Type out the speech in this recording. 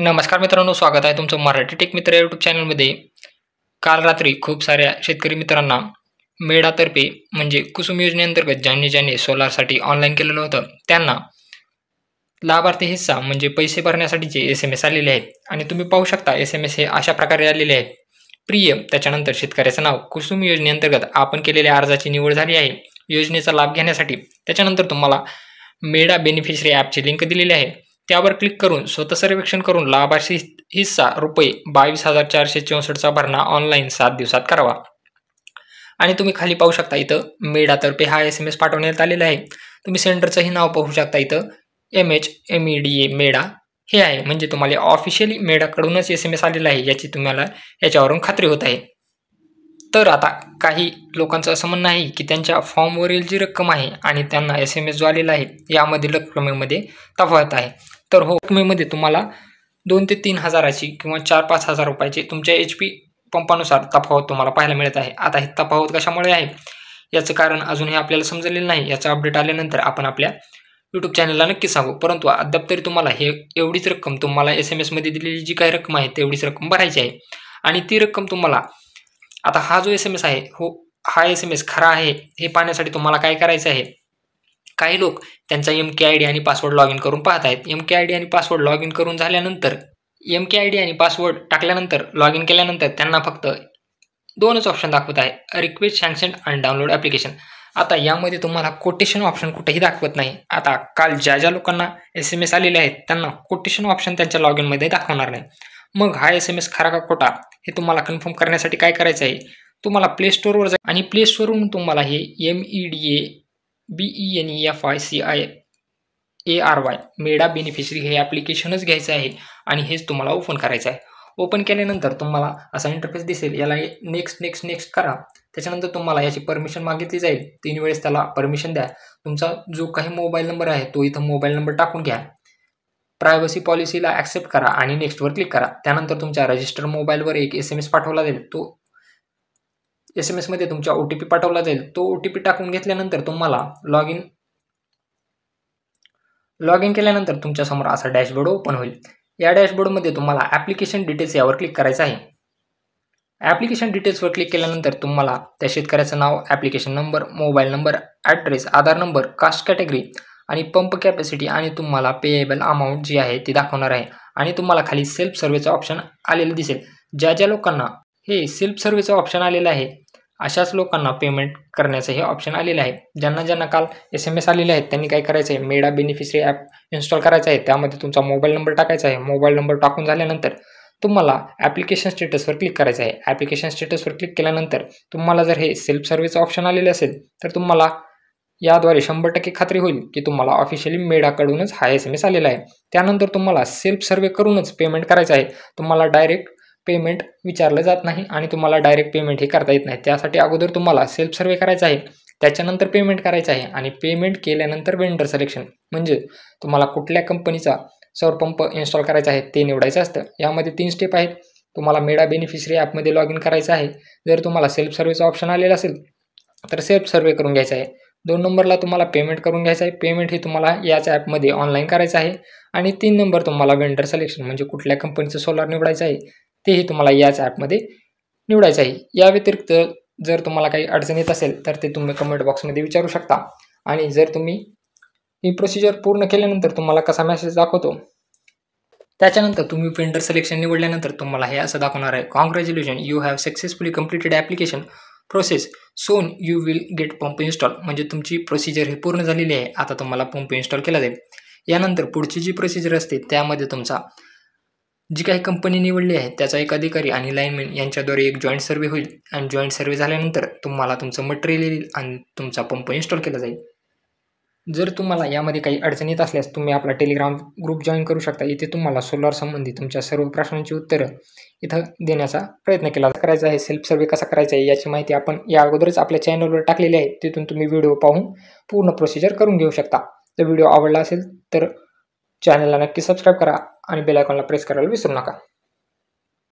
नमस्कार मित्रांनो स्वागत आहे तुमचं मराठी टेक मित्र यूट्यूब चॅनलमध्ये काल रात्री खूप साऱ्या शेतकरी मित्रांना मेडातर्फे म्हणजे कुसुम योजनेअंतर्गत ज्यांनी ज्यांनी सोलारसाठी ऑनलाईन केलेलं होतं त्यांना लाभार्थी हिस्सा म्हणजे पैसे भरण्यासाठीचे एस एम एस आलेले आहेत आणि तुम्ही पाहू शकता एस एम एस हे अशा प्रकारे आलेले आहेत प्रिय त्याच्यानंतर शेतकऱ्याचं नाव कुसुम योजनेअंतर्गत आपण केलेल्या अर्जाची निवड झाली आहे योजनेचा लाभ घेण्यासाठी त्याच्यानंतर तुम्हाला मेडा बेनिफिशरी ॲपची लिंक दिलेली आहे त्यावर क्लिक करून स्वतः सर्वेक्षण करून लाभार्थी हिस्सा रुपये बावीस हजार चारशे चौसष्टचा भरणा ऑनलाईन सात दिवसात करावा आणि तुम्ही खाली पाहू शकता इथं मेडातर्फे हा एस एम एस पाठवण्यात आलेला आहे तुम्ही सेंटरचंही नाव पाहू शकता इथं M H M E D A MEDA हे आहे म्हणजे तुम्हाला ऑफिशियली मेडाकडूनच एस एम एस आलेला आहे याची तुम्हाला याच्यावरून खात्री होत आहे तर आता काही लोकांचं असं म्हणणं आहे की त्यांच्या फॉर्मवरील जी रक्कम आहे आणि त्यांना एस एम एस जो आलेला आहे यामधील रकमेमध्ये तफावत आहे तर हो मेमध्ये तुम्हाला दोन ते तीन हजाराची किंवा चार पाच हजार रुपयाची तुमच्या एच पी पंपानुसार तफावत तुम्हाला पाहायला मिळत आहे आता हे तफावत कशामुळे आहे याचं कारण अजूनही आपल्याला समजलेलं नाही याचा अपडेट आल्यानंतर आपण आपल्या यूट्यूब चॅनलला नक्की सांगू परंतु अद्याप तरी तुम्हाला हे एवढीच रक्कम तुम्हाला एस एम एसमध्ये दिलेली जी काही रक्कम आहे तेवढीच रक्कम भरायची आहे आणि ती रक्कम तुम्हाला आता हा जो एस एम एस आहे हो हा एस एम एस खरा आहे हे पाहण्यासाठी तुम्हाला काय करायचं आहे काही लोक त्यांचा एम के आय डी आणि पासवर्ड लॉग इन करून पाहत आहेत एम के आय डी आणि पासवर्ड लॉग इन करून झाल्यानंतर एम के आय डी आणि पासवर्ड टाकल्यानंतर लॉग इन केल्यानंतर त्यांना फक्त दोनच ऑप्शन दाखवत आहे रिक्वेस्ट सँक्शन आणि डाउनलोड ॲप्लिकेशन आता यामध्ये तुम्हाला कोटेशन ऑप्शन कुठेही दाखवत नाही आता काल ज्या ज्या लोकांना एस एम एस आलेले आहेत त्यांना कोटेशन ऑप्शन त्यांच्या लॉग इनमध्ये दाखवणार नाही मग हा एस एम एस खरा का खोटा हे तुम्हाला कन्फर्म करण्यासाठी काय करायचं आहे तुम्हाला प्ले स्टोरवर जा आणि प्ले स्टोरवरून तुम्हाला हे M E D A B E N E F I C I A R Y MEDA beneficiary हे ॲप्लिकेशनच घ्यायचं आहे आणि हेच तुम्हाला ओपन करायचं आहे ओपन केल्यानंतर तुम्हाला असा इंटरफेस दिसेल याला नेक्स्ट नेक्स्ट नेक्स्ट करा त्याच्यानंतर तुम्हाला याची परमिशन मागितली जाईल तीन वेळेस त्याला परमिशन द्या तुमचा जो काही मोबाईल नंबर आहे तो इथं मोबाईल नंबर टाकून घ्या प्रायव्हसी पॉलिसीला ॲक्सेप्ट करा आणि नेक्स्टवर क्लिक करा त्यानंतर तुमच्या रजिस्टर मोबाईलवर एक एस एम एस पाठवला जाईल तो एस एम एसमध्ये तुमच्या ओ टी पी पाठवला जाईल तो ओ टी पी टाकून घेतल्यानंतर तुम्हाला लॉग इन लॉग इन केल्यानंतर तुमच्यासमोर असा डॅशबोर्ड ओपन होईल या डॅशबोर्डमध्ये तुम्हाला ॲप्लिकेशन डिटेल्स यावर क्लिक करायचं आहे ॲप्लिकेशन डिटेल्सवर क्लिक केल्यानंतर तुम्हाला त्या शेतकऱ्याचं नाव application number mobile number address Aadhaar number caste category आणि पंप कॅपॅसिटी आणि तुम्हाला पेएबल अमाऊंट जी आहे ती दाखवणार आहे आणि तुम्हाला खाली सेल्फ सर्वेचं ऑप्शन आलेलं दिसेल ज्या ज्या लोकांना हे सेल्फ सर्वेचं ऑप्शन आलेलं आहे अशाच लोकांना पेमेंट करण्याचं हे ऑप्शन आलेलं आहे ज्यांना ज्यांना काल एस एम एस आलेले आहेत त्यांनी काय करायचं आहे मेडा बेनिफिशरी ॲप इन्स्टॉल करायचं आहे त्यामध्ये तुमचा मोबाईल नंबर टाकायचा आहे मोबाईल नंबर टाकून झाल्यानंतर तुम्हाला ॲप्लिकेशन स्टेटसवर क्लिक करायचं आहे ॲप्लिकेशन स्टेटसवर क्लिक केल्यानंतर तुम्हाला जर हे सेल्फ सर्व्हिस ऑप्शन आलेले असेल तर तुम्हाला याद्वारे शंभर टक्के खात्री होईल की तुम्हाला ऑफिशियली मेडाकडूनच हा एस एम एस आलेला आहे त्यानंतर तुम्हाला सेल्फ सर्वे करूनच पेमेंट करायचं आहे तुम्हाला डायरेक्ट पेमेंट विचारलं जात नाही आणि तुम्हाला डायरेक्ट पेमेंट हे करता येत नाही त्यासाठी अगोदर तुम्हाला सेल्फ सर्वे करायचा आहे त्याच्यानंतर पेमेंट करायचं आहे आणि पेमेंट केल्यानंतर वेंडर सिलेक्शन म्हणजे तुम्हाला कुठल्या कंपनीचा सौर पंप इन्स्टॉल करायचा आहे ते निवडायचं असतं यामध्ये तीन स्टेप आहेत तुम्हाला मेडा बेनिफिशरी ॲपमध्ये लॉग इन करायचं आहे जर तुम्हाला सेल्फ सर्वेचं ऑप्शन आलेलं असेल तर सेल्फ सर्वे करून घ्यायचा आहे दोन नंबरला तुम्हाला पेमेंट करून घ्यायचं आहे पेमेंट हे तुम्हाला याच ॲपमध्ये ऑनलाईन करायचं आहे आणि तीन नंबर तुम्हाला वेंडर सिलेक्शन म्हणजे कुठल्या कंपनीचं सोलार निवडायचं आहे तेही तुम्हाला याच ॲपमध्ये निवडायचं आहे या व्यतिरिक्त जर तुम्हाला काही अडचण येत असेल तर ते तुम्ही कमेंट बॉक्समध्ये विचारू शकता आणि जर तुम्ही ही प्रोसिजर पूर्ण केल्यानंतर तुम्हाला कसा मेसेज दाखवतो त्याच्यानंतर तुम्ही पेंडर सिलेक्शन निवडल्यानंतर तुम्हाला हे असं दाखवणार आहे congratulation you have successfully completed application process soon you will get pump install म्हणजे तुमची प्रोसिजर ही पूर्ण झालेली आहे आता तुम्हाला पंप इन्स्टॉल केला जाईल यानंतर पुढची जी प्रोसिजर असते त्यामध्ये तुमचा जी काही कंपनी निवडली आहे त्याचा एक अधिकारी आणि लाईनमॅन यांच्याद्वारे एक जॉईंट सर्वे होईल आणि जॉईंट सर्वे झाल्यानंतर तुम्हाला तुमचं मटेरियल येईल आणि तुमचा पंप इन्स्टॉल केला जाईल जर तुम्हाला यामध्ये काही अडचण येत असल्यास तुम्ही आपला टेलिग्राम ग्रुप जॉईन करू शकता इथे तुम्हाला सोलार संबंधी तुमच्या सर्व प्रश्नांची उत्तरं इथं देण्याचा प्रयत्न केला करायचा आहे सेल्फ सर्वे कसा करायचा आहे याची माहिती आपण या अगोदरच आपल्या चॅनलवर टाकलेली आहे तिथून तुम्ही व्हिडिओ पाहून पूर्ण प्रोसिजर करून घेऊ शकता जर व्हिडिओ आवडला असेल तर चॅनलला नक्की सबस्क्राईब करा आणि बेलायकॉनला प्रेस करायला विसरू नका